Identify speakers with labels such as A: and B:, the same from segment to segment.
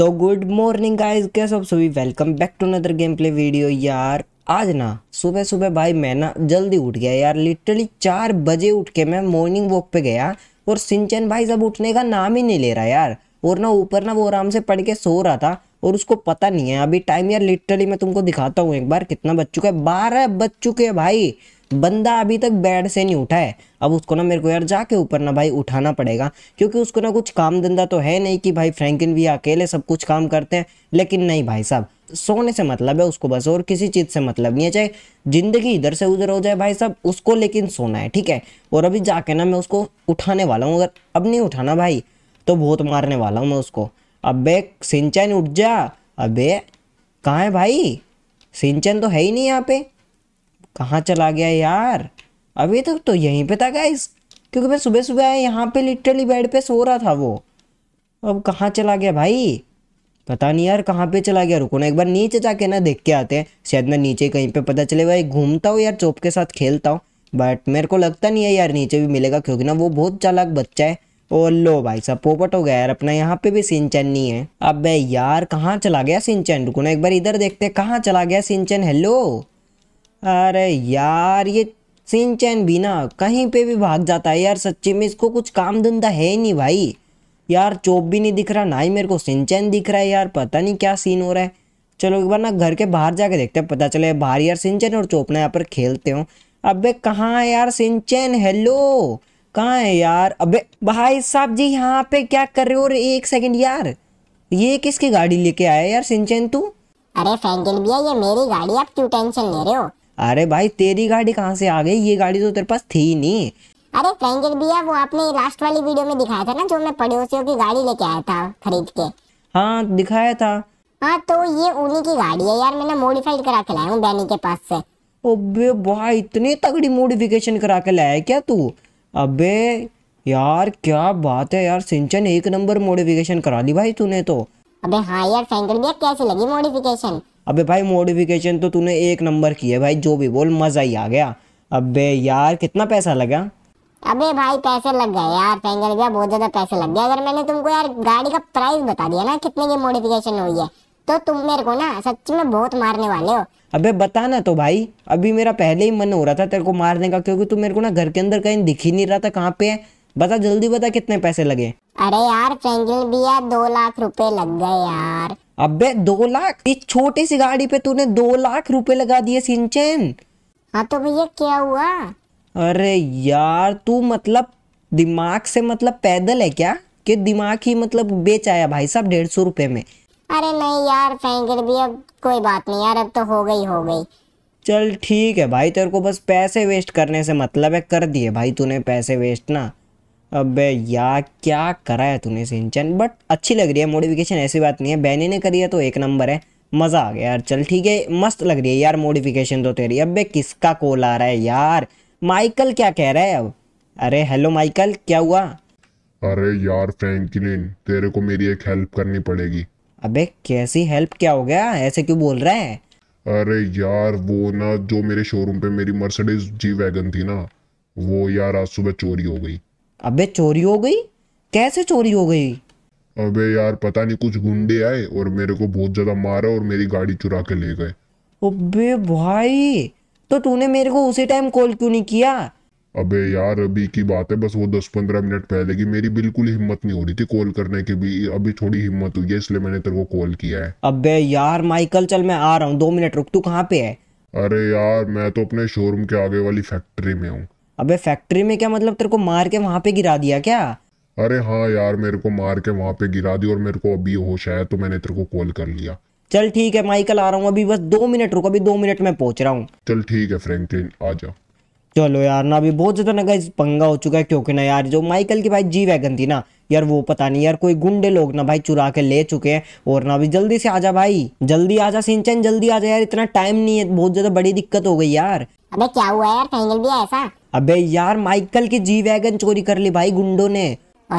A: तो good morning guys कैसे आप सभी welcome back to another game play video यार आज ना सुबह सुबह भाई मैं ना जल्दी उठ गया यार लिटरली चार बजे उठ के मैं मॉर्निंग वॉक पे गया और सिंचन भाई सब उठने का नाम ही नहीं ले रहा यार और ना ऊपर ना वो आराम से पढ़ के सो रहा था और उसको पता नहीं है अभी टाइम यार लिटरली मैं तुमको दिखाता हूँ एक बार कितना बज चुका है बारह बज चुके हैं भाई बंदा अभी तक बेड से नहीं उठा है अब उसको ना मेरे को यार जाके ऊपर ना भाई उठाना पड़ेगा क्योंकि उसको ना कुछ काम धंधा तो है नहीं कि भाई फ्रैंकिन भी अकेले सब कुछ काम करते हैं लेकिन नहीं भाई साहब सोने से मतलब है उसको बस और किसी चीज़ से मतलब नहीं है चाहे ज़िंदगी इधर से उधर हो जाए भाई साहब उसको लेकिन सोना है ठीक है और अभी जाके ना मैं उसको उठाने वाला हूँ अगर अब नहीं उठाना भाई तो बहुत मारने वाला हूँ मैं उसको अब सिंचन उठ जा अबे कहाँ है भाई सिंचन तो है ही नहीं यहाँ पे कहाँ चला गया यार अभी तक तो यहीं पे था गाइस क्योंकि मैं सुबह सुबह आया यहाँ पे लिटरली बेड पे सो रहा था वो अब कहाँ चला गया भाई पता नहीं यार कहाँ पे चला गया रुको ना एक बार नीचे जाके ना देख के आते हैं शायद मैं नीचे कहीं पे पता चले भाई घूमता हूँ यार चोप के साथ खेलता हूँ बट मेरे को लगता नहीं है यार नीचे भी मिलेगा क्योंकि ना वो बहुत चालाक बच्चा है और लो भाई सब पोपट हो गया यार अपना यहाँ पे भी सिंचन नहीं है अब यार कहाँ चला गया सिंचन रुको ना एक बार इधर देखते हैं कहाँ चला गया सिंचन हेलो अरे यार ये सिंह चैन भी ना कहीं पे भी भाग जाता है यार सच्ची में इसको कुछ काम धंधा है नहीं भाई यार चोप भी नहीं दिख रहा ना ही मेरे को सिंह चैन दिख रहा है यार पता नहीं क्या सीन हो रहा है चलो एक बार ना घर के बाहर जाके देखते हैं पता चले बाहर यार सिंचन और चोपना यहाँ पर खेलते हो अबे कहाँ है यार सिंचन हेलो कहाँ है यार अबे भाई साहब जी यहाँ पे क्या कर रहे हो रे एक सेकंड यार ये
B: किसकी गाड़ी लेके आया यार सिंचन तू अरे फैंगल भैया ये मेरी गाड़ी आप क्यों टेंशन ले रहे हो
A: अरे भाई तेरी गाड़ी कहाँ से आ गई ये गाड़ी तो तेरे पास थी ही नहीं
B: अरे फ्रेंजर भैया वो आपने लास्ट वाली वीडियो में दिखाया था ना जो मैं पड़ोसियों की गाड़ी लेके आया था खरीद के हाँ दिखाया था हाँ तो ये उन्हीं की गाड़ी है यार मैंने मॉडिफाइड करा के लाया हूँ बैनी के पास से
A: अबे भाई इतनी तगड़ी मॉडिफिकेशन करा के लाया है क्या तू अबे यार क्या बात है यार सिंचन एक नंबर मॉडिफिकेशन करा ली भाई तूने तो
B: अबे हाँ यार फैंगल भैया कैसी लगी मॉडिफिकेशन
A: अबे भाई मॉडिफिकेशन तो तूने एक नंबर की है भाई जो भी बोल मज़ा ही आ गया अबे यार कितना पैसा लगा
B: अबे भाई पैसे लग गए यार फेंगल भैया बहुत ज़्यादा पैसे लग गए अगर मैंने तुमको यार गाड़ी का प्राइस बता दिया ना कितने की मॉडिफिकेशन हुई है तो तुम मेरे को ना सच में बहुत मारने वाले हो
A: अबे बता ना तो भाई अभी मेरा पहले ही मन हो रहा था तेरे को मारने का क्योंकि तू मेरे को ना घर के अंदर कहीं दिख ही नहीं रहा था कहाँ पे है बता जल्दी बता कितने पैसे लगे
B: अरे यार फेंगल भैया दो लाख रुपए लग गए यार अबे दो लाख इस छोटी सी गाड़ी पे तूने दो लाख रुपए लगा दिए सिंचन हाँ तो भैया क्या हुआ
A: अरे यार तू मतलब दिमाग से मतलब पैदल है क्या कि दिमाग ही मतलब बेच आया भाई साहब डेढ़ सौ रूपए में
B: अरे नहीं यार फेंकर भी अब कोई बात नहीं यार अब तो हो गई हो गई चल
A: ठीक है भाई तेरे को बस पैसे वेस्ट करने से मतलब है कर दिए भाई तूने पैसे वेस्ट ना अबे यार क्या करा है तूने सिंचन बट अच्छी लग रही है मॉडिफिकेशन ऐसी बात नहीं है बैनी ने करी है तो एक नंबर है मज़ा आ गया यार चल ठीक है मस्त लग रही है यार मॉडिफिकेशन तो तेरी अबे किसका कॉल आ रहा है यार माइकल क्या कह रहा है अब अरे हेलो माइकल क्या हुआ
C: अरे यार फ्रैंकलिन तेरे को मेरी एक हेल्प करनी पड़ेगी
A: अबे कैसी हेल्प क्या हो गया ऐसे क्यों बोल रहा है
C: अरे यार वो ना जो मेरे शोरूम पे मेरी मर्सिडीज जी वैगन थी ना वो यार आज सुबह चोरी हो गई अबे चोरी हो गई कैसे चोरी हो गई अबे यार पता नहीं कुछ गुंडे आए और मेरे को बहुत ज्यादा मारा और मेरी गाड़ी चुरा के ले गए
A: अबे भाई तो तूने मेरे को उसी टाइम कॉल क्यों नहीं किया
C: अबे यार अभी की बात है बस वो दस पंद्रह मिनट पहले की मेरी बिल्कुल हिम्मत नहीं हो रही थी कॉल करने की भी अभी थोड़ी हिम्मत हुई है इसलिए मैंने
A: तेरे को कॉल किया है अबे यार माइकल चल मैं आ रहा हूँ दो मिनट रुक तू कहाँ पे है अरे यार मैं तो अपने शोरूम
C: के आगे वाली फैक्ट्री में हूँ
A: अबे फैक्ट्री में क्या मतलब तेरे को मार के वहां पे गिरा दिया क्या
C: अरे हाँ यार मेरे को मार के वहां पे गिरा दी और मेरे को अभी होश आया तो मैंने
A: तेरे को कॉल कर लिया चल ठीक है माइकल आ रहा हूँ अभी बस दो मिनट रुको अभी दो मिनट में पहुंच रहा हूँ चल ठीक है फ्रैंकलिन आ जा चलो यार ना अभी बहुत ज़्यादा ना पंगा हो चुका है क्योंकि ना यार जो माइकल की भाई जी वैगन थी ना यार वो पता नहीं यार कोई गुंडे लोग ना भाई चुरा के ले चुके हैं और ना अभी जल्दी से आजा भाई जल्दी आजा सिंचन जल्दी आजा यार इतना टाइम नहीं है बहुत ज़्यादा बड़ी दिक्कत हो गई यार
B: अबे क्या हुआ यार कहीं भी ऐसा
A: अबे यार माइकल की जी वैगन चोरी कर ली भाई गुंडो ने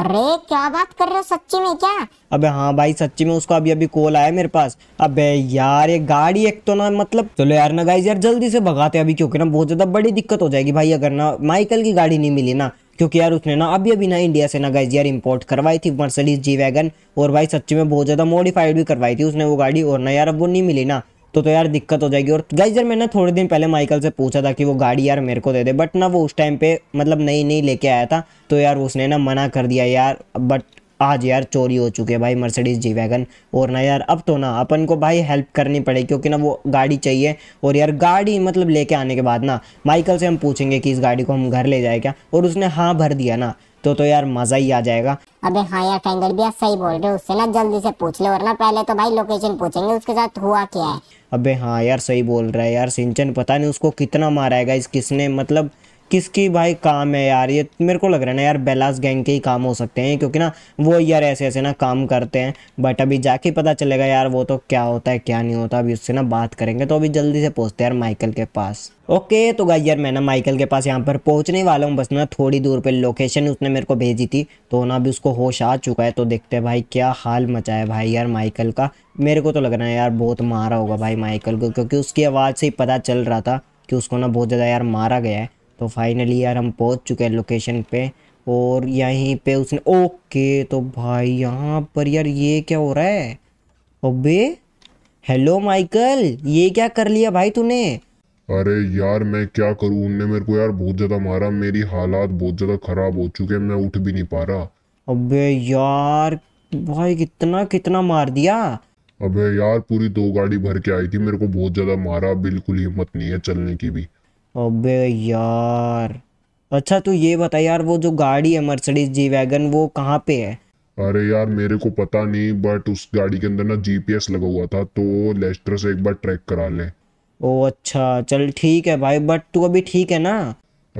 A: अरे क्या बात कर रहे हो सच्ची में क्या अबे हाँ भाई सच्ची में उसको अभी अभी कॉल आया मेरे पास अबे यार ये गाड़ी एक तो ना मतलब चलो यार ना गाइस यार जल्दी से भगाते अभी क्योंकि ना बहुत ज्यादा बड़ी दिक्कत हो जाएगी भाई अगर ना माइकल की गाड़ी नहीं मिली ना क्योंकि यार उसने ना अभी अभी ना इंडिया से ना गाइस यार इम्पोर्ट करवाई थी मर्सडीज जी वैगन और भाई सच्ची में बहुत ज़्यादा मॉडिफाइड भी करवाई थी उसने वो गाड़ी और ना यार अब वो नहीं मिली ना तो तो यार दिक्कत हो जाएगी और गाइज यार मैंने थोड़े दिन पहले माइकल से पूछा था कि वो गाड़ी यार मेरे को दे दे बट ना वो उस टाइम पे मतलब नई नई लेके आया था तो यार उसने ना मना कर दिया यार बट आज यार चोरी हो चुके भाई मर्सिडीज जी वैगन और ना यार अब तो ना अपन को भाई हेल्प करनी पड़ेगी क्योंकि ना वो गाड़ी चाहिए और यार गाड़ी मतलब लेके आने के बाद ना माइकल से हम पूछेंगे कि इस गाड़ी को हम घर ले जाए क्या और उसने हाँ भर दिया ना तो तो यार मज़ा ही आ जाएगा
B: अबे हाँ यार फैंगर भी सही बोल रहे हो उससे ना जल्दी से पूछ लो वरना पहले तो भाई लोकेशन पूछेंगे उसके साथ हुआ क्या है
A: अबे हाँ यार सही बोल रहा है यार सिंचन पता नहीं उसको कितना मारा है गाइस किसने मतलब किसकी भाई काम है यार ये मेरे को लग रहा है ना यार बेलास गैंग के ही काम हो सकते हैं क्योंकि ना वो यार ऐसे ऐसे ना काम करते हैं बट अभी जाके पता चलेगा यार वो तो क्या होता है क्या नहीं होता अभी उससे ना बात करेंगे तो अभी जल्दी से पहुँचते हैं यार माइकल के पास ओके okay, तो गाई यार मैं ना माइकल के पास यहाँ पर पहुँचने वाला हूँ बस ना थोड़ी दूर पे लोकेशन उसने मेरे को भेजी थी तो ना अभी उसको होश आ चुका है तो देखते हैं भाई क्या हाल मचा है भाई यार माइकल का मेरे को तो लग रहा है यार बहुत मारा होगा भाई माइकल को क्योंकि उसकी आवाज़ से ही पता चल रहा था कि उसको ना बहुत ज़्यादा यार मारा गया है तो फाइनली यार हम पहुंच चुके हैं लोकेशन पे और यहीं पे उसने ओके तो भाई यहाँ पर यार ये क्या हो रहा है अबे हेलो माइकल ये क्या कर लिया भाई तूने अरे
C: यार मैं क्या करूँ उनने मेरे को यार बहुत ज़्यादा मारा मेरी हालात बहुत ज़्यादा ख़राब हो चुके हैं मैं उठ भी नहीं पा रहा
A: अबे यार भाई कितना कितना मार दिया
C: अबे यार पूरी दो गाड़ी भर के आई थी मेरे को बहुत ज़्यादा मारा बिल्कुल हिम्मत नहीं है चलने
A: की भी अबे यार अच्छा तू ये बता यार वो जो गाड़ी है मर्सिडीज जी वैगन वो कहाँ पे है
C: अरे यार मेरे को पता नहीं बट उस गाड़ी के अंदर ना जीपीएस लगा हुआ था तो लेस्टर से एक बार ट्रैक करा ले
A: ओ अच्छा चल ठीक है भाई बट तू अभी ठीक है ना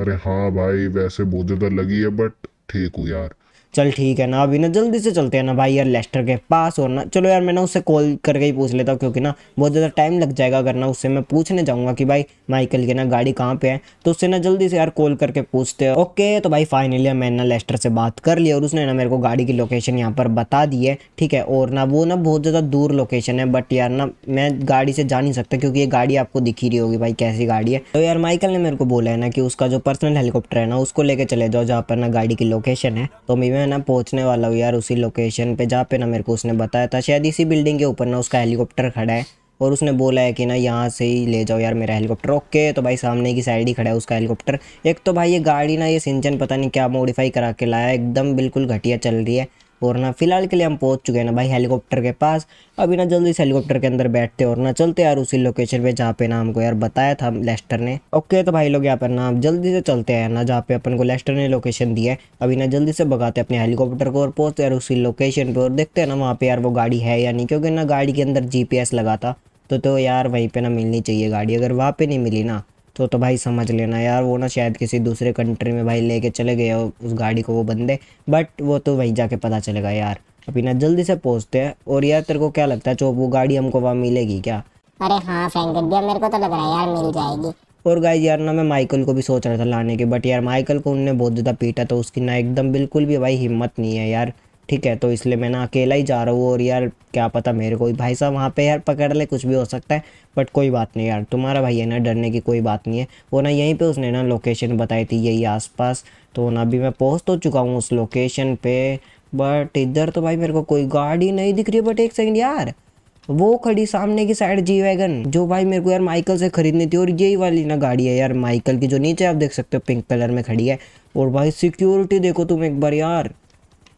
C: अरे हाँ भाई वैसे बहुत ज़्यादा लगी है बट ठीक हूँ यार
A: चल ठीक है ना अभी ना जल्दी से चलते हैं ना भाई यार लेस्टर के पास और ना चलो यार मैं ना उससे कॉल करके ही पूछ लेता हूँ क्योंकि ना बहुत ज़्यादा टाइम लग जाएगा अगर ना उससे मैं पूछने जाऊँगा कि भाई माइकल की ना गाड़ी कहाँ पे है तो उससे ना जल्दी से यार कॉल करके पूछते हैं ओके तो भाई फाइनली मैंने ना लेस्टर से बात कर ली और उसने ना मेरे को गाड़ी की लोकेशन यहाँ पर बता दी है ठीक है और ना वो ना बहुत ज़्यादा दूर लोकेशन है बट यार ना मैं गाड़ी से जा नहीं सकता क्योंकि ये गाड़ी आपको दिखी रही होगी भाई कैसी गाड़ी है तो यार माइकल ने मेरे को बोला है ना कि उसका जो पर्सनल हेलीकॉप्टर है ना उसको लेके चले जाओ जहाँ पर ना गाड़ी की लोकेशन है तो मैं मैं ना पहुंचने वाला हूँ यार उसी लोकेशन पे जहाँ पे ना मेरे को उसने बताया था शायद इसी बिल्डिंग के ऊपर ना उसका हेलीकॉप्टर खड़ा है और उसने बोला है कि ना यहाँ से ही ले जाओ यार मेरा हेलीकॉप्टर ओके तो भाई सामने की साइड ही खड़ा है उसका हेलीकॉप्टर एक तो भाई ये गाड़ी ना ये सिंचन पता नहीं क्या मॉडिफाई करा के लाया एकदम बिल्कुल घटिया चल रही है और ना फिलहाल के लिए हम पहुंच चुके हैं ना भाई हेलीकॉप्टर के पास अभी ना जल्दी से हेलीकॉप्टर के अंदर बैठते और ना चलते यार उसी लोकेशन पे जहाँ पे ना हमको यार बताया था लेस्टर ने ओके तो भाई लोग यहाँ पर ना जल्दी से चलते हैं ना जहाँ पे अपन को लेस्टर ने लोकेशन दी है अभी ना जल्दी से भगाते अपने हेलीकॉप्टर को और पहुंचते यार उसी लोकेशन पर और देखते हैं ना वहाँ पे यार वो गाड़ी है या नहीं क्योंकि ना गाड़ी के अंदर जी लगा था तो तो यार वहीं पे ना मिलनी चाहिए गाड़ी अगर वहाँ पे नहीं मिली ना तो तो भाई समझ लेना यार वो ना शायद किसी दूसरे कंट्री में भाई लेके चले गए उस गाड़ी को वो बंदे बट वो तो वहीं जाके पता चलेगा यार अभी ना जल्दी से पहुँचते हैं और यार तेरे को क्या लगता है चौक वो गाड़ी हमको वहाँ मिलेगी क्या
B: अरे हाँ मेरे को तो लग रहा है यार मिल जाएगी
A: और गाइज यार ना मैं माइकल को भी सोच रहा था लाने के बट यार माइकल को उनने बहुत ज़्यादा पीटा तो उसकी ना एकदम बिल्कुल भी भाई हिम्मत नहीं है यार ठीक है तो इसलिए मैं ना अकेला ही जा रहा हूँ और यार क्या पता मेरे को भाई साहब वहाँ पे यार पकड़ ले कुछ भी हो सकता है बट कोई बात नहीं यार तुम्हारा भाई है ना डरने की कोई बात नहीं है वो ना यहीं पे उसने ना लोकेशन बताई थी यही आसपास तो ना अभी मैं पहुँच तो चुका हूँ उस लोकेशन पे बट इधर तो भाई मेरे को कोई गाड़ी नहीं दिख रही बट एक सेकेंड यार वो खड़ी सामने की साइड जी वैगन जो भाई मेरे को यार माइकल से ख़रीदनी थी और यही वाली ना गाड़ी है यार माइकल की जो नीचे आप देख सकते हो पिंक कलर में खड़ी है और भाई सिक्योरिटी देखो तुम एक बार यार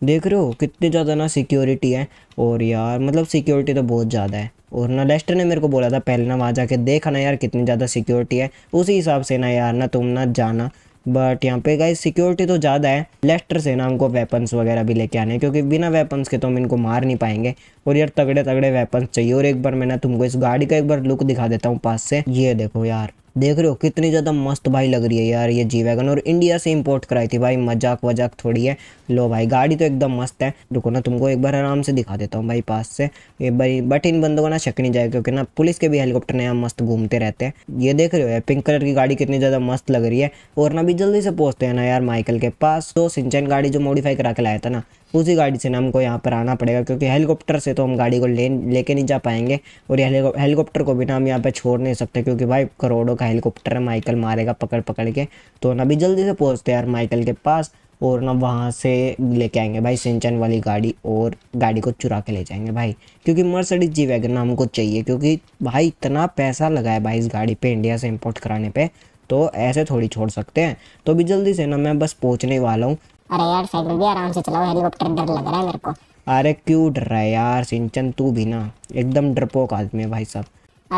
A: देख रहे हो कितनी ज़्यादा ना सिक्योरिटी है और यार मतलब सिक्योरिटी तो बहुत ज़्यादा है और ना लेस्टर ने मेरे को बोला था पहले ना वहाँ जाके देखा ना यार कितनी ज़्यादा सिक्योरिटी है उसी हिसाब से ना यार ना तुम ना जाना बट यहाँ पे गाइस सिक्योरिटी तो ज़्यादा है लेस्टर से ना हमको वेपन्स वगैरह भी लेके आने क्योंकि बिना वेपन्स के तो हम इनको मार नहीं पाएंगे और यार तगड़े तगड़े वेपन्स चाहिए और एक बार मैं ना तुमको इस गाड़ी का एक बार लुक दिखा देता हूँ पास से ये देखो यार देख रहे हो कितनी ज़्यादा मस्त भाई लग रही है यार ये जी वैगन और इंडिया से इंपोर्ट कराई थी भाई मजाक वजाक थोड़ी है लो भाई गाड़ी तो एकदम मस्त है रुको ना तुमको एक बार आराम से दिखा देता हूँ भाई पास से ये भाई बट इन बंदों को ना शक नहीं जाएगा क्योंकि ना पुलिस के भी हेलीकॉप्टर नया मस्त घूमते रहते हैं ये देख रहे हो यार पिंक कलर की गाड़ी कितनी ज़्यादा मस्त लग रही है और ना भी जल्दी से पहुँचते हैं ना यार माइकल के पास तो सिंचन गाड़ी जो मॉडिफाई करा के लाया था ना उसी गाड़ी से ना हमको यहाँ पर आना पड़ेगा क्योंकि हेलीकॉप्टर से तो हम गाड़ी को ले लेके नहीं जा पाएंगे और ये हेलीकॉप्टर को भी ना हम यहाँ पर छोड़ नहीं सकते क्योंकि भाई करोड़ों का हेलीकॉप्टर है माइकल मारेगा पकड़ पकड़ के तो ना भी जल्दी से पहुँचते यार माइकल के पास और ना वहाँ से लेके आएंगे भाई सिंचन वाली गाड़ी और गाड़ी को चुरा के ले जाएंगे भाई क्योंकि मर्सडीज जी वैगन ना हमको चाहिए क्योंकि भाई इतना पैसा लगा है भाई इस गाड़ी पे इंडिया से इंपोर्ट कराने पे तो ऐसे थोड़ी छोड़ सकते हैं तो अभी जल्दी से ना मैं बस पहुँचने वाला हूँ
B: अरे यार साइकिल भी आराम से चलाओ हेलीकॉप्टर डर लग रहा है मेरे को
A: अरे क्यों डर रहा है यार सिंचन तू भी ना एकदम डरपोक आदमी है भाई साहब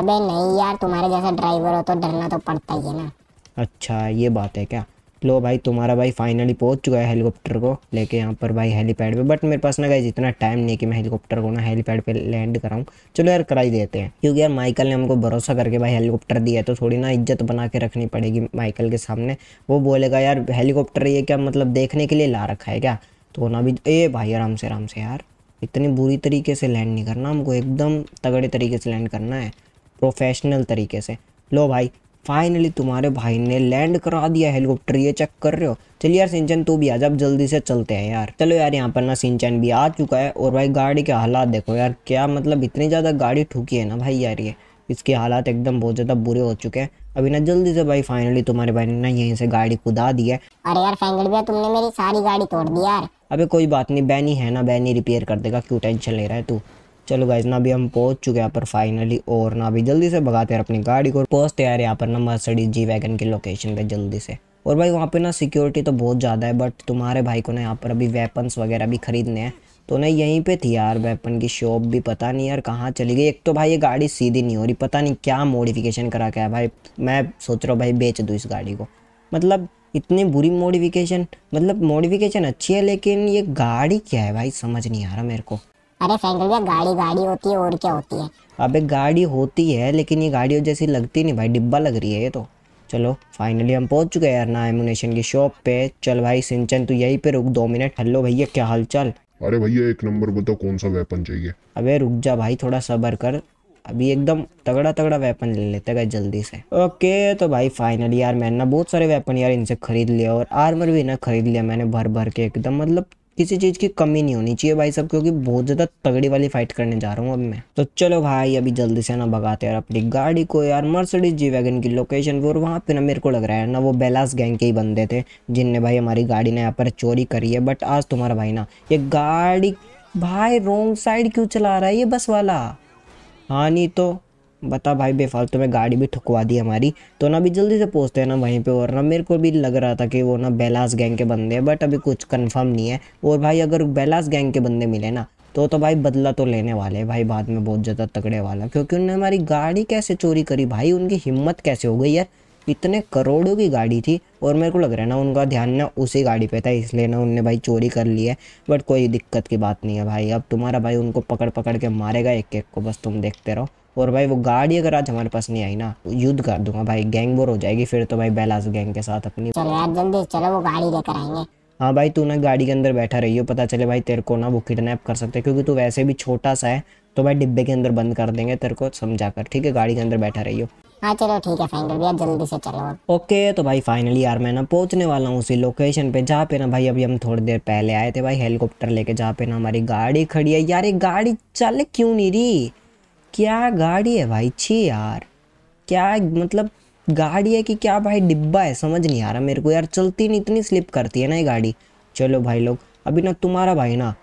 B: अबे नहीं यार तुम्हारे जैसा ड्राइवर हो तो डरना तो पड़ता ही है ना
A: अच्छा ये बात है क्या लो भाई तुम्हारा भाई फाइनली पहुंच चुका है हेलीकॉप्टर को लेके यहाँ पर भाई हेलीपैड पे बट मेरे पास ना गए इतना टाइम नहीं कि मैं हेलीकॉप्टर को ना हेलीपैड पे लैंड कराऊँ चलो यार कराई देते हैं क्योंकि यार माइकल ने हमको भरोसा करके भाई हेलीकॉप्टर दिया है तो थोड़ी ना इज्जत बना के रखनी पड़ेगी माइकल के सामने वो बोलेगा यार हेलीकॉप्टर ये क्या मतलब देखने के लिए ला रखा है क्या तो ना भी ए भाई आराम से आराम से यार इतनी बुरी तरीके से लैंड नहीं करना हमको एकदम तगड़े तरीके से लैंड करना है प्रोफेशनल तरीके से लो भाई फाइनली तुम्हारे भाई ने लैंड करा दिया हेलीकॉप्टर ये चेक कर रहे हो चलिए यार सिंचन तू भी आ जा जल्दी से चलते हैं यार चलो यार यहाँ पर ना सिंचन भी आ चुका है और भाई गाड़ी के हालात देखो यार क्या मतलब इतनी ज़्यादा गाड़ी ठुकी है ना भाई यार ये इसके हालात एकदम बहुत ज़्यादा बुरे हो चुके हैं अभी ना जल्दी से भाई फाइनली तुम्हारे भाई ने ना यहीं से गाड़ी कुदा दी है
B: अरे यार फैंगल भैया तुमने मेरी सारी गाड़ी तोड़ दी यार
A: अबे कोई बात नहीं बैनी है ना बैनी रिपेयर कर देगा क्यों टेंशन ले रहा है तू चलो गाइज ना भी हम पहुंच चुके हैं यहाँ पर फाइनली और ना भी जल्दी से भगाते यार अपनी गाड़ी को पहुंचते यार यहाँ पर ना मर्सडीज जी वैगन की लोकेशन पे जल्दी से और भाई वहाँ पे ना सिक्योरिटी तो बहुत ज़्यादा है बट तुम्हारे भाई को ना यहाँ पर अभी वेपन्स वगैरह भी ख़रीदने हैं तो ना यहीं पे थी यार वेपन की शॉप भी पता नहीं यार कहाँ चली गई एक तो भाई ये गाड़ी सीधी नहीं हो रही पता नहीं क्या मॉडिफिकेशन करा के है भाई मैं सोच रहा हूँ भाई बेच दूँ इस गाड़ी को मतलब इतनी बुरी मॉडिफिकेशन मतलब मॉडिफिकेशन अच्छी है लेकिन ये गाड़ी क्या है भाई समझ नहीं आ रहा मेरे को
B: अरे फेंक भैया गाड़ी गाड़ी होती है और क्या होती है
A: अबे गाड़ी होती है लेकिन ये गाड़ियों जैसी लगती नहीं भाई डिब्बा लग रही है ये तो चलो फाइनली हम पहुंच चुके हैं यार ना एमुनेशन की शॉप पे चल भाई सिंचन तू यहीं पे रुक दो मिनट हेलो भैया क्या हाल चाल अरे
C: भैया एक नंबर बताओ कौन सा वेपन चाहिए
A: अबे रुक जा भाई थोड़ा सबर कर अभी एकदम तगड़ा तगड़ा वेपन ले लेते हैं जल्दी से ओके तो भाई फाइनली यार मैंने ना बहुत सारे वेपन यार इनसे खरीद लिया और आर्मर भी ना खरीद लिया मैंने भर भर के एकदम मतलब किसी चीज़ की कमी नहीं होनी चाहिए भाई सब क्योंकि बहुत ज़्यादा तगड़ी वाली फाइट करने जा रहा हूँ अब मैं तो चलो भाई अभी जल्दी से ना भगाते यार अपनी गाड़ी को यार मर्सडीज जी वैगन की लोकेशन वो और वहाँ पे ना मेरे को लग रहा है ना वो बेलास गैंग के ही बंदे थे जिनने भाई हमारी गाड़ी ने यहाँ पर चोरी करी है बट आज तुम्हारा भाई ना ये गाड़ी भाई रोंग साइड क्यों चला रहा है ये बस वाला हाँ नहीं तो बता भाई बेफालतू में गाड़ी भी ठुकवा दी हमारी तो ना भी जल्दी से पहुँचते हैं ना वहीं पे और ना मेरे को भी लग रहा था कि वो ना बैलास गैंग के बंदे हैं बट अभी कुछ कंफर्म नहीं है और भाई अगर बैलास गैंग के बंदे मिले ना तो तो भाई बदला तो लेने वाले भाई बाद में बहुत ज़्यादा तगड़े वाला क्योंकि उन्होंने हमारी गाड़ी कैसे चोरी करी भाई उनकी हिम्मत कैसे हो गई यार इतने करोड़ों की गाड़ी थी और मेरे को लग रहा है ना उनका ध्यान ना उसी गाड़ी पे था इसलिए ना उनने भाई चोरी कर ली है बट कोई दिक्कत की बात नहीं है भाई अब तुम्हारा भाई उनको पकड़ पकड़ के मारेगा एक एक को बस तुम देखते रहो और भाई वो गाड़ी अगर आज हमारे पास नहीं आई ना तो युद्ध कर दूंगा भाई गैंग बोर हो जाएगी फिर तो भाई बेलास गैंग के साथ अपनी चलो
B: यार जल्दी चलो वो गाड़ी लेकर आएंगे
A: हाँ भाई तू ना गाड़ी के अंदर बैठा रही हो पता चले भाई तेरे को ना वो किडनैप कर सकते क्योंकि तू वैसे भी छोटा सा है तो भाई डिब्बे के अंदर बंद कर देंगे तेरे को समझा कर ठीक है गाड़ी के अंदर बैठा रही हो
B: हाँ, चलो ठीक है जल्दी से चलो
A: ओके तो भाई फाइनली यार मैं ना पहुंचने वाला हूँ उसी लोकेशन पे जहाँ पे ना भाई अभी हम थोड़ी देर पहले आए थे भाई हेलीकॉप्टर लेके जहाँ पे ना हमारी गाड़ी खड़ी है यार ये गाड़ी चल क्यों नहीं रही क्या गाड़ी है भाई छी यार क्या मतलब गाड़ी है कि क्या भाई डिब्बा है समझ नहीं आ रहा मेरे को यार चलती नहीं इतनी स्लिप करती है ना ये गाड़ी चलो भाई लोग अभी ना तुम्हारा भाई ना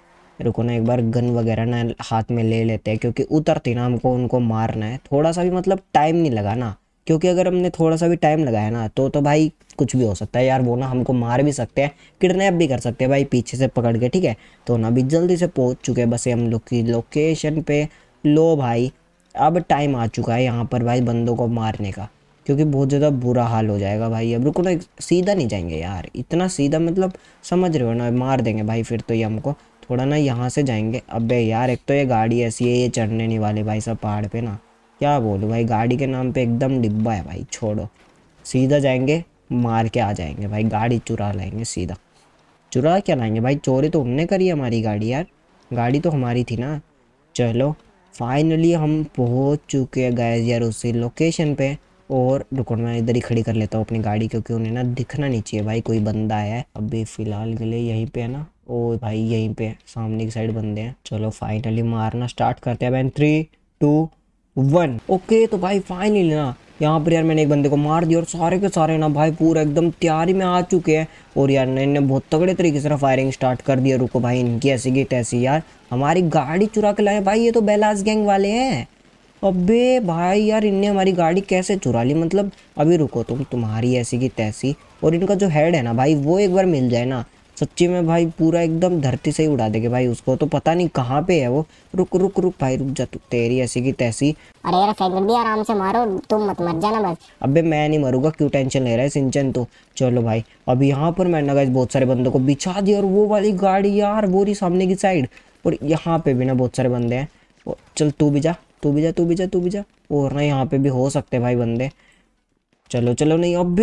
A: रुको ना एक बार गन वगैरह ना हाथ में ले लेते हैं क्योंकि उतरते ना हमको उनको मारना है थोड़ा सा भी मतलब टाइम नहीं लगा ना क्योंकि अगर हमने थोड़ा सा भी टाइम लगाया ना तो तो भाई कुछ भी हो सकता है यार वो ना हमको मार भी सकते हैं किडनैप भी कर सकते हैं भाई पीछे से पकड़ के ठीक है तो ना अभी जल्दी से पहुंच चुके हैं बस हम लोग की लोकेशन पे लो भाई अब टाइम आ चुका है यहाँ पर भाई बंदों को मारने का क्योंकि बहुत ज़्यादा बुरा हाल हो जाएगा भाई अब रुको ना सीधा नहीं जाएंगे यार इतना सीधा मतलब समझ रहे हो ना मार देंगे भाई फिर तो ये हमको थोड़ा ना यहाँ से जाएंगे अबे यार एक तो ये गाड़ी ऐसी है ये चढ़ने नहीं वाले भाई सब पहाड़ पे ना क्या बोलूँ भाई गाड़ी के नाम पे एकदम डिब्बा है भाई छोड़ो सीधा जाएंगे मार के आ जाएंगे भाई गाड़ी चुरा लाएंगे सीधा चुरा क्या लाएंगे भाई चोरी तो हमने करी हमारी गाड़ी यार गाड़ी तो हमारी थी ना चलो फाइनली हम पहुंच चुके हैं गैस यार उसी लोकेशन पे और रुको मैं इधर ही खड़ी कर लेता हूँ अपनी गाड़ी क्योंकि उन्हें ना दिखना नहीं चाहिए भाई कोई बंदा है अभी फ़िलहाल के लिए यहीं पे है ना और भाई यहीं पे सामने की साइड बंदे हैं चलो फाइनली मारना स्टार्ट करते हैं बहन थ्री टू वन ओके तो भाई फाइनली ना यहाँ पर यार मैंने एक बंदे को मार दिया और सारे के सारे ना भाई पूरा एकदम तैयारी में आ चुके हैं और यार इन्होंने बहुत तगड़े तरीके से फायरिंग स्टार्ट कर दिया रुको भाई इनकी ऐसी गेट ऐसी यार हमारी गाड़ी चुरा के लाए भाई ये तो बैलास गैंग वाले हैं अबे भाई यार इनने हमारी गाड़ी कैसे चुरा ली मतलब अभी रुको तुम तुम्हारी ऐसी की तैसी और इनका जो हेड है ना भाई वो एक बार मिल जाए ना सच्ची में भाई पूरा एकदम धरती से ही उड़ा देगा भाई उसको तो पता नहीं कहाँ पे है वो रुक रुक रुक भाई रुक जा तू तेरी ऐसी की तैसी अरे यार
B: फेंक भी आराम से मारो तुम मत मर जाना
A: बस अबे मैं नहीं मरूंगा क्यों टेंशन ले रहा है सिंचन तो चलो भाई अब यहाँ पर मैंने गाइस बहुत सारे बंदों को बिछा दिया और वो वाली गाड़ी यार वो रही सामने की साइड और यहाँ पे भी ना बहुत सारे बंदे हैं चल तू भी जा तू भी जा तू भी जा तू भी जा और ना यहाँ पे भी हो सकते भाई बंदे चलो चलो नहीं अब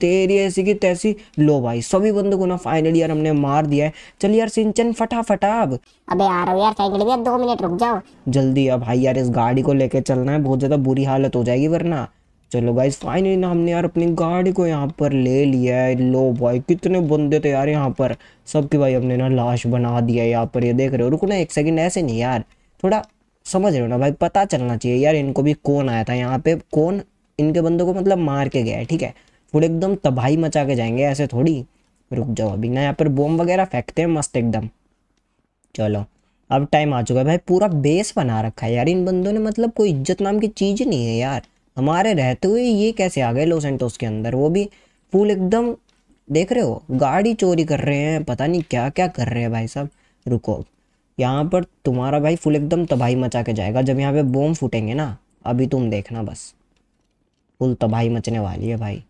A: तेरी ऐसी की तैसी लो भाई सभी बंदों को ना फाइनली यार हमने मार दिया है चल यार सिंचन फटाफट अब अबे आ रहा यार साइकिल भी दो मिनट रुक जाओ जल्दी अब भाई यार इस गाड़ी को लेके चलना है बहुत ज़्यादा बुरी हालत हो जाएगी वरना चलो गाइज फाइनली ना हमने यार अपनी गाड़ी को यहाँ पर ले लिया है लो भाई कितने बंदे थे यार यहाँ पर सबके भाई हमने ना लाश बना दिया है यहाँ पर ये देख रहे हो रुको ना एक सेकंड ऐसे नहीं यार थोड़ा समझ रहे हो ना भाई पता चलना चाहिए यार इनको भी कौन आया था यहाँ पे कौन इनके बंदों को मतलब मार के गया है ठीक है फुल एकदम तबाही मचा के जाएंगे ऐसे थोड़ी रुक जाओ अभी ना यहाँ पर बॉम्ब वगैरह फेंकते हैं मस्त एकदम चलो अब टाइम आ चुका है भाई पूरा बेस बना रखा है यार इन बंदों ने मतलब कोई इज्जत नाम की चीज़ नहीं है यार हमारे रहते हुए ये कैसे आ गए लोसेंटोस के अंदर वो भी फुल एकदम देख रहे हो गाड़ी चोरी कर रहे हैं पता नहीं क्या क्या कर रहे हैं भाई साहब रुको यहाँ पर तुम्हारा भाई फुल एकदम तबाही मचा के जाएगा जब यहाँ पे बॉम्ब फूटेंगे ना अभी तुम देखना बस फुल तबाही मचने वाली है भाई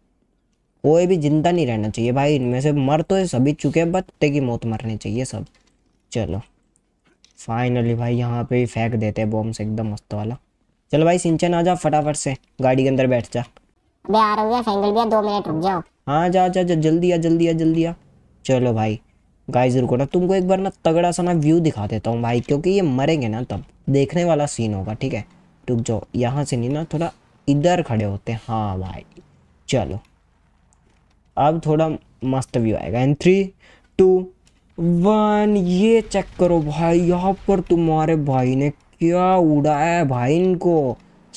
A: कोई भी जिंदा नहीं रहना चाहिए भाई इनमें से मर तो सभी चुके हैं बत्ते की मौत मरनी चाहिए सब चलो फाइनली भाई यहाँ पे ही फेंक देते हैं बॉम्ब से एकदम मस्त वाला चलो भाई सिंचन आ जा फटाफट से गाड़ी के अंदर बैठ जा हाँ जा जा जा जल्दी आ जल्दी आ जल्दी आ चलो भाई गाइस रुको ना तुमको एक बार ना तगड़ा सा ना व्यू दिखा देता हूँ भाई क्योंकि ये मरेंगे ना तब देखने वाला सीन होगा ठीक है रुक जाओ यहाँ से नहीं ना थोड़ा इधर खड़े होते हैं हाँ भाई चलो अब थोड़ा मस्त व्यू आएगा एंड थ्री टू वन ये चेक करो भाई यहाँ पर तुम्हारे भाई ने क्या उड़ाया भाई इनको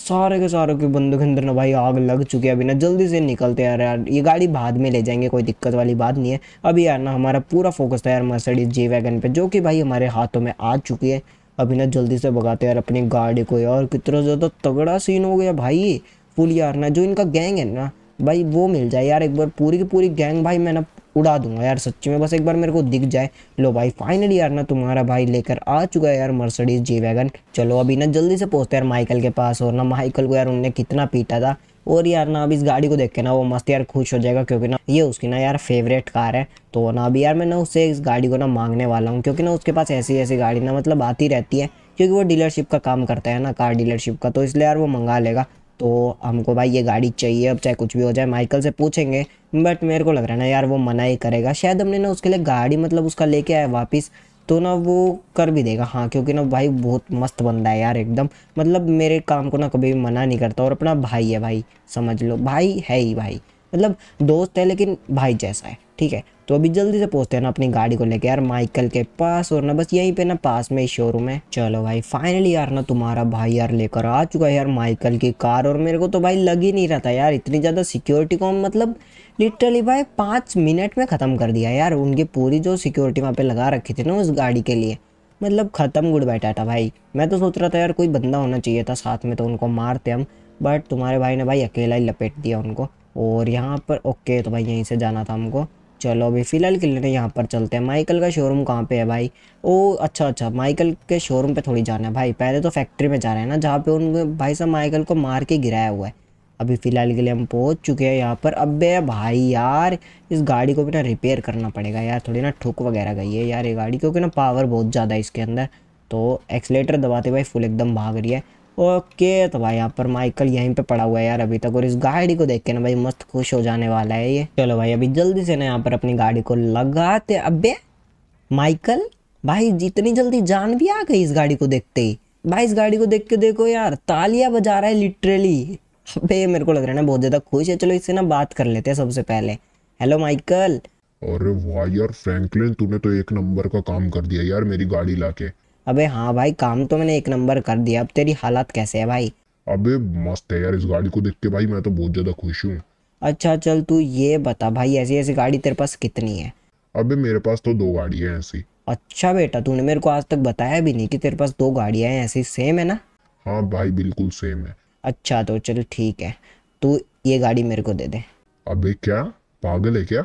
A: सारे के सारे के बंदूक के अंदर ना भाई आग लग चुकी है अभी ना जल्दी से निकलते यार यार ये गाड़ी बाद में ले जाएंगे कोई दिक्कत वाली बात नहीं है अभी यार ना हमारा पूरा फोकस था यार मर्सडीज जे वैगन पे जो कि भाई हमारे हाथों में आ चुकी है अभी ना जल्दी से भगाते यार अपनी गाड़ी को यार कितना ज़्यादा तगड़ा सीन हो गया भाई फुल यार ना जो इनका गैंग है ना भाई वो मिल जाए यार एक बार पूरी की पूरी गैंग भाई मैं ना उड़ा दूंगा यार सच्ची में बस एक बार मेरे को दिख जाए लो भाई फाइनली यार ना तुम्हारा भाई लेकर आ चुका है यार मर्सडीज जी वैगन चलो अभी ना जल्दी से पहुँचते यार माइकल के पास और ना माइकल को यार उनने कितना पीटा था और यार ना अब इस गाड़ी को देख के ना वो मस्त यार खुश हो जाएगा क्योंकि ना ये उसकी ना यार फेवरेट कार है तो ना अभी यार मैं ना उससे इस गाड़ी को ना मांगने वाला हूँ क्योंकि ना उसके पास ऐसी ऐसी गाड़ी ना मतलब आती रहती है क्योंकि वो डीलरशिप का काम करता है ना कार डीलरशिप का तो इसलिए यार वो मंगा लेगा तो हमको भाई ये गाड़ी चाहिए अब चाहे कुछ भी हो जाए माइकल से पूछेंगे बट मेरे को लग रहा है ना यार वो मना ही करेगा शायद हमने ना उसके लिए गाड़ी मतलब उसका लेके आया वापस तो ना वो कर भी देगा हाँ क्योंकि ना भाई बहुत मस्त बंदा है यार एकदम मतलब मेरे काम को ना कभी मना नहीं करता और अपना भाई है भाई समझ लो भाई है ही भाई मतलब दोस्त है लेकिन भाई जैसा है ठीक है तो अभी जल्दी से पहुँचते हैं ना अपनी गाड़ी को लेकर यार माइकल के पास और ना बस यहीं पे ना पास में ही शोरूम है चलो भाई फाइनली यार ना तुम्हारा भाई यार लेकर आ चुका है यार माइकल की कार और मेरे को तो भाई लग ही नहीं रहा था यार इतनी ज़्यादा सिक्योरिटी को मतलब लिटरली भाई पाँच मिनट में ख़त्म कर दिया यार उनकी पूरी जो सिक्योरिटी वहाँ पर लगा रखी थी ना उस गाड़ी के लिए मतलब ख़त्म गुड़ बैठा था भाई मैं तो सोच रहा था यार कोई बंदा होना चाहिए था साथ में तो उनको मारते हम बट तुम्हारे भाई ने भाई अकेला ही लपेट दिया उनको और यहाँ पर ओके तो भाई यहीं से जाना था हमको चलो अभी फ़िलहाल के लिए यहाँ पर चलते हैं माइकल का शोरूम कहाँ पे है भाई ओ अच्छा अच्छा माइकल के शोरूम पे थोड़ी जाना है भाई पहले तो फैक्ट्री में जा रहे हैं ना जहाँ पे उन भाई साहब माइकल को मार के गिराया हुआ है अभी फ़िलहाल के लिए हम पहुँच चुके हैं यहाँ पर अब भाई यार इस गाड़ी को भी ना रिपेयर करना पड़ेगा यार थोड़ी ना ठुक वगैरह गई है यार ये गाड़ी क्योंकि ना पावर बहुत ज़्यादा है इसके अंदर तो एक्सलेटर दबाते भाई फुल एकदम भाग रही है ओके तो भाई यहाँ पर माइकल यहीं पे पड़ा हुआ है यार अभी तक और इस गाड़ी को देख के ना भाई मस्त खुश हो जाने वाला है ये चलो भाई अभी जल्दी से ना यहाँ पर अपनी गाड़ी को लगाते अबे माइकल भाई जितनी जल्दी जान भी आ गई इस गाड़ी को देखते ही भाई इस गाड़ी को देख के देखो यार तालियां बजा रहा है लिटरली अबे मेरे को लग रहा है ना बहुत ज़्यादा खुश है चलो इससे ना बात कर लेते हैं सबसे पहले हेलो माइकल
C: अरे वाह यार फ्रैंकलिन तूने तो एक नंबर का काम कर दिया यार मेरी गाड़ी लाके
A: अबे हाँ भाई काम तो मैंने एक नंबर कर दिया अब तेरी हालत कैसे है भाई अबे मस्त है यार इस गाड़ी को देख के भाई मैं तो बहुत ज़्यादा खुश हूँ अच्छा चल तू ये बता भाई ऐसी ऐसी गाड़ी तेरे पास कितनी है
C: अबे मेरे पास तो दो गाड़ी है ऐसी
A: अच्छा बेटा तूने मेरे को आज तक बताया भी नहीं कि तेरे पास दो गाड़ियाँ हैं ऐसी सेम है ना हाँ भाई बिल्कुल सेम है अच्छा तो चल ठीक है तू ये गाड़ी मेरे को दे दे अबे क्या पागल है क्या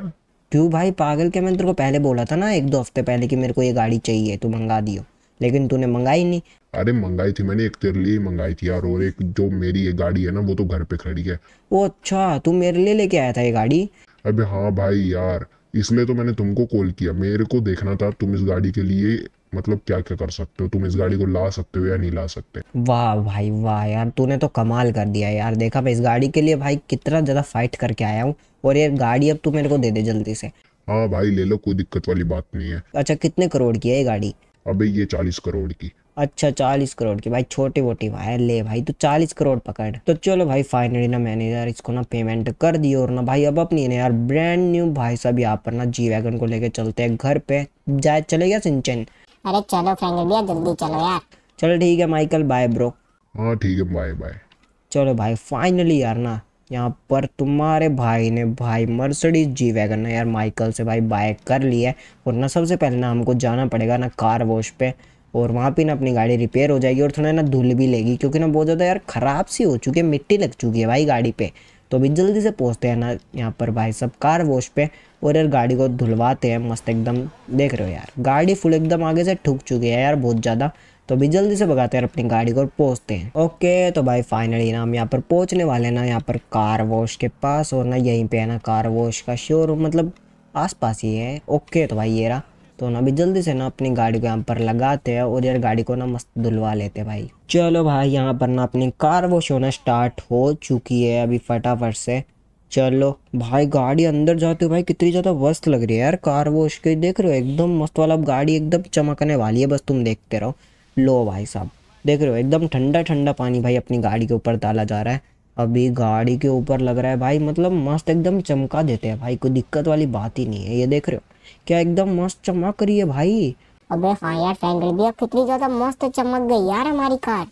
A: क्यों भाई पागल क्या मैंने तेरे को पहले बोला था ना एक दो हफ्ते पहले कि मेरे को ये गाड़ी चाहिए तू मंगा दियो लेकिन तूने मंगाई नहीं अरे मंगाई थी मैंने एक तेरे लिए
C: मंगाई थी यार और एक जो मेरी ये गाड़ी है ना वो तो घर पे खड़ी है वो अच्छा तू मेरे लिए लेके आया था ये गाड़ी अबे हाँ भाई यार इसलिए तो मैंने तुमको कॉल किया मेरे को देखना था तुम इस गाड़ी के लिए मतलब क्या क्या कर सकते हो तुम इस गाड़ी को ला सकते हो या नहीं ला सकते
B: वाह
A: भाई वाह यार तूने तो कमाल कर दिया यार देखा मैं इस गाड़ी के लिए भाई कितना ज़्यादा फाइट करके आया हूँ और ये गाड़ी अब तू मेरे को दे दे जल्दी से हाँ भाई ले लो कोई दिक्कत वाली बात नहीं है अच्छा कितने करोड़ की है ये गाड़ी अबे ये चालीस करोड़ की अच्छा चालीस करोड़ की भाई छोटी मोटी वायर ले भाई तो चालीस करोड़ पकड़ तो चलो भाई फाइनली ना मैंने यार इसको ना पेमेंट कर दी और ना भाई अब अपनी ना यार ब्रांड न्यू भाई साहब यहाँ पर ना जी वैगन को लेके चलते हैं घर पे जाए चले गया सिंचन अरे चलो फ्रेंड भैया जल्दी चलो यार चलो ठीक है माइकल बाय ब्रो हाँ ठीक है बाय बाय चलो भाई फाइनली यार ना यहाँ पर तुम्हारे भाई ने भाई मर्सडीज जी वैगन ने यार माइकल से भाई बाय कर लिया है और ना सबसे पहले ना हमको जाना पड़ेगा ना कार वॉश पे और वहाँ पे ना अपनी गाड़ी रिपेयर हो जाएगी और थोड़ा ना धुल भी लेगी क्योंकि ना बहुत ज़्यादा यार ख़राब सी हो चुकी है मिट्टी लग चुकी है भाई गाड़ी पे तो अभी जल्दी से पहुँचते हैं ना यहाँ पर भाई सब कार वॉश पे और यार गाड़ी को धुलवाते हैं मस्त एकदम देख रहे हो यार गाड़ी फुल एकदम आगे से ठुक चुकी है यार बहुत ज़्यादा तो अभी जल्दी से भगाते हैं अपनी गाड़ी को और पहुँचते हैं ओके तो भाई फाइनली ना हम यहाँ पर पहुँचने वाले ना यहाँ पर कार वॉश के पास और ना यहीं पे है ना कार वॉश का शोरूम मतलब आसपास ही है ओके तो भाई ये रहा तो ना अभी जल्दी से ना अपनी गाड़ी को यहाँ पर लगाते हैं और यार गाड़ी को ना मस्त धुलवा लेते हैं भाई चलो भाई यहाँ पर ना अपनी कार वॉश होना स्टार्ट हो चुकी है अभी फटाफट से चलो भाई गाड़ी अंदर जाते हो भाई कितनी ज़्यादा वस्त लग रही है यार कार वॉश के देख रहे हो एकदम मस्त वाला गाड़ी एकदम चमकने वाली है बस तुम देखते रहो लो भाई साहब देख रहे हो एकदम ठंडा ठंडा पानी भाई अपनी गाड़ी के ऊपर डाला जा रहा है अभी गाड़ी के ऊपर लग रहा है भाई मतलब मस्त एकदम चमका देते हैं भाई कोई दिक्कत वाली बात ही नहीं है ये देख रहे हो क्या एकदम मस्त चमक रही है भाई
B: अबे हाँ यार सैंडल भी अब कितनी ज़्यादा मस्त चमक गई यार हमारी कार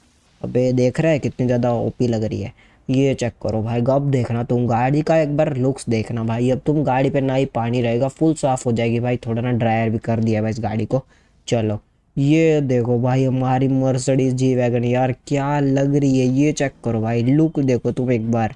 A: अबे देख रहा है कितनी ज़्यादा ओपी लग रही है ये चेक करो भाई गब देखना तुम गाड़ी का एक बार लुक्स देखना भाई अब तुम गाड़ी पे ना ही पानी रहेगा फुल साफ़ हो जाएगी भाई थोड़ा ना ड्रायर भी कर दिया भाई इस गाड़ी को चलो ये देखो भाई हमारी मर्सडीज जी वैगन यार क्या लग रही है ये चेक करो भाई लुक देखो तुम एक बार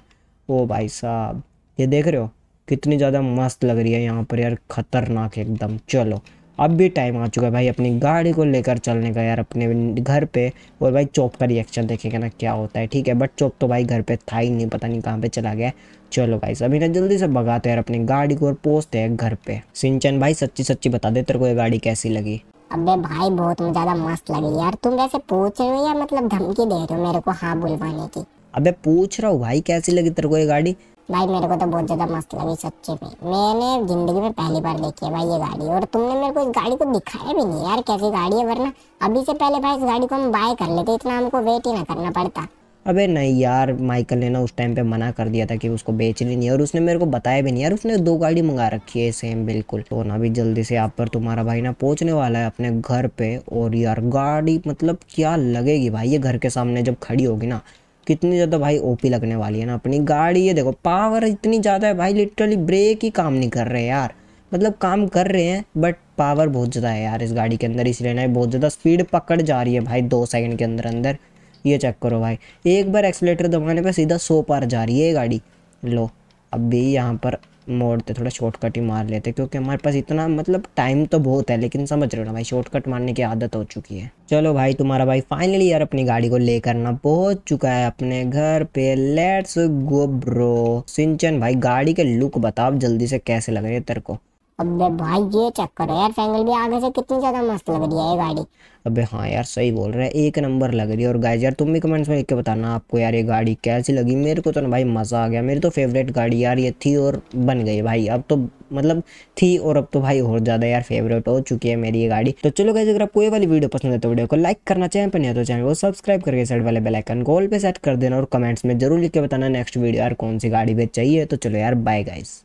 A: ओ भाई साहब ये देख रहे हो कितनी ज़्यादा मस्त लग रही है यहाँ पर यार ख़तरनाक एकदम चलो अब भी टाइम आ चुका है भाई अपनी गाड़ी को लेकर चलने का यार अपने घर पे और भाई चौप का रिएक्शन देखेंगे ना क्या होता है ठीक है बट चौप तो भाई घर पे था ही नहीं पता नहीं कहाँ पे चला गया चलो भाई सभी ना जल्दी से भगाते यार अपनी गाड़ी को और पोस्ते हैं घर पे सिंचन भाई सच्ची सच्ची बता दे तेरे को ये गाड़ी कैसी लगी
B: अबे भाई बहुत ज्यादा मस्त लगी यार तुम वैसे पूछ रहे हो या मतलब धमकी दे रहे हो मेरे को हाँ बुलवाने की अबे पूछ रहा हूँ भाई
A: कैसी लगी तेरे को ये गाड़ी
B: भाई मेरे को तो बहुत ज्यादा मस्त लगी सच्चे में मैंने जिंदगी में पहली बार देखी है भाई ये गाड़ी और तुमने मेरे को इस गाड़ी को दिखाया भी नहीं यार कैसी गाड़ी है वरना अभी से पहले भाई इस गाड़ी को हम बाय कर लेते इतना हमको वेट ही ना करना पड़ता
A: अबे नहीं यार माइकल ने ना उस टाइम पे मना कर दिया था कि उसको बेचनी नहीं है और उसने मेरे को बताया भी नहीं यार उसने दो गाड़ी मंगा रखी है सेम बिल्कुल तो ना भी जल्दी से आप पर तुम्हारा भाई ना पहुँचने वाला है अपने घर पे और यार गाड़ी मतलब क्या लगेगी भाई ये घर के सामने जब खड़ी होगी ना कितनी ज़्यादा भाई ओपी लगने वाली है ना अपनी गाड़ी ये देखो पावर इतनी ज़्यादा है भाई लिटरली ब्रेक ही काम नहीं कर रहे यार मतलब काम कर रहे हैं बट पावर बहुत ज़्यादा है यार इस गाड़ी के अंदर इसलिए ना बहुत ज़्यादा स्पीड पकड़ जा रही है भाई दो सेकंड के अंदर अंदर ये चेक करो भाई एक बार एक्सलेटर दबाने पर सीधा सो पार जा रही है गाड़ी लो अब भी यहाँ पर मोड़ते थोड़ा शॉर्टकट ही मार लेते क्योंकि हमारे पास इतना मतलब टाइम तो बहुत है लेकिन समझ रहे हो ना भाई शॉर्टकट मारने की आदत हो चुकी है चलो भाई तुम्हारा भाई फाइनली यार अपनी गाड़ी को लेकर ना पहुंच चुका है अपने घर पे लेट्स गो ब्रो सिंचन भाई गाड़ी के लुक बताओ जल्दी से कैसे लग रहे तेरे को
B: अबे भाई ये चेक करो यार फैंगल भी आगे से कितनी ज़्यादा मस्त लग रही है ये गाड़ी
A: अबे हाँ यार सही बोल रहे हैं एक नंबर लग रही है और गाइज यार तुम भी कमेंट्स में लिख के बताना आपको यार ये गाड़ी कैसी लगी मेरे को तो ना भाई मज़ा आ गया मेरी तो फेवरेट गाड़ी यार ये थी और बन गई भाई अब तो मतलब थी और अब तो भाई और ज़्यादा यार फेवरेट हो चुकी है मेरी ये गाड़ी तो चलो गाइज अगर आपको ये वाली वीडियो पसंद है तो वीडियो को लाइक करना चैनल पर नहीं तो चैनल को सब्सक्राइब करके साइड वाले बेलाइकन को ऑल पे सेट कर देना और कमेंट्स में जरूर लिख के बताना नेक्स्ट वीडियो यार कौन सी गाड़ी पे चाहिए तो चलो यार बाय गाइज